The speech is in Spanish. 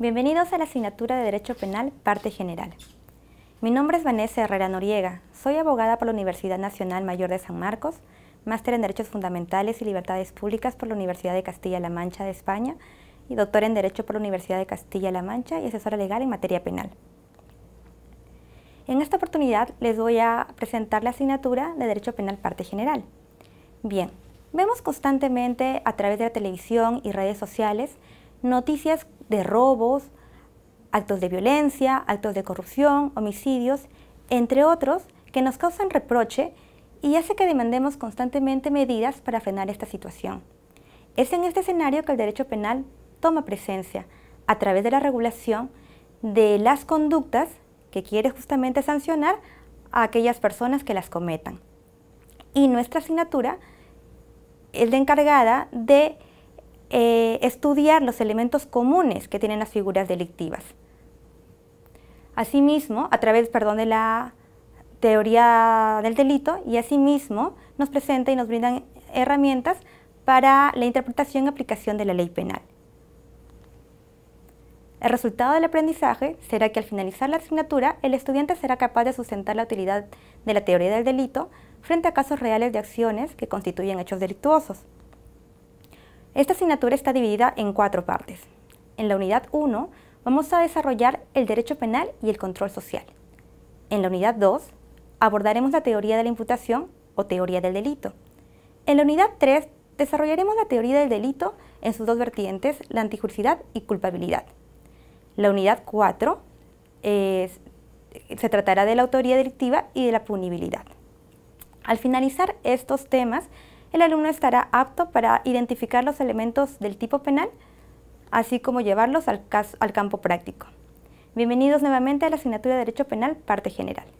Bienvenidos a la asignatura de Derecho Penal, parte general. Mi nombre es Vanessa Herrera Noriega, soy abogada por la Universidad Nacional Mayor de San Marcos, máster en Derechos Fundamentales y Libertades Públicas por la Universidad de Castilla-La Mancha de España y doctora en Derecho por la Universidad de Castilla-La Mancha y asesora legal en materia penal. En esta oportunidad les voy a presentar la asignatura de Derecho Penal, parte general. Bien, vemos constantemente a través de la televisión y redes sociales noticias de robos, actos de violencia, actos de corrupción, homicidios, entre otros, que nos causan reproche y hace que demandemos constantemente medidas para frenar esta situación. Es en este escenario que el derecho penal toma presencia a través de la regulación de las conductas que quiere justamente sancionar a aquellas personas que las cometan. Y nuestra asignatura es la encargada de eh, estudiar los elementos comunes que tienen las figuras delictivas. Asimismo, a través perdón, de la teoría del delito y asimismo nos presenta y nos brinda herramientas para la interpretación y aplicación de la ley penal. El resultado del aprendizaje será que al finalizar la asignatura, el estudiante será capaz de sustentar la utilidad de la teoría del delito frente a casos reales de acciones que constituyen hechos delictuosos. Esta asignatura está dividida en cuatro partes. En la unidad 1 vamos a desarrollar el derecho penal y el control social. En la unidad 2 abordaremos la teoría de la imputación o teoría del delito. En la unidad 3 desarrollaremos la teoría del delito en sus dos vertientes, la antijuricidad y culpabilidad. La unidad 4 se tratará de la autoría delictiva y de la punibilidad. Al finalizar estos temas, el alumno estará apto para identificar los elementos del tipo penal, así como llevarlos al, campo práctico. Bienvenidos nuevamente a la asignatura de Derecho Penal, parte general.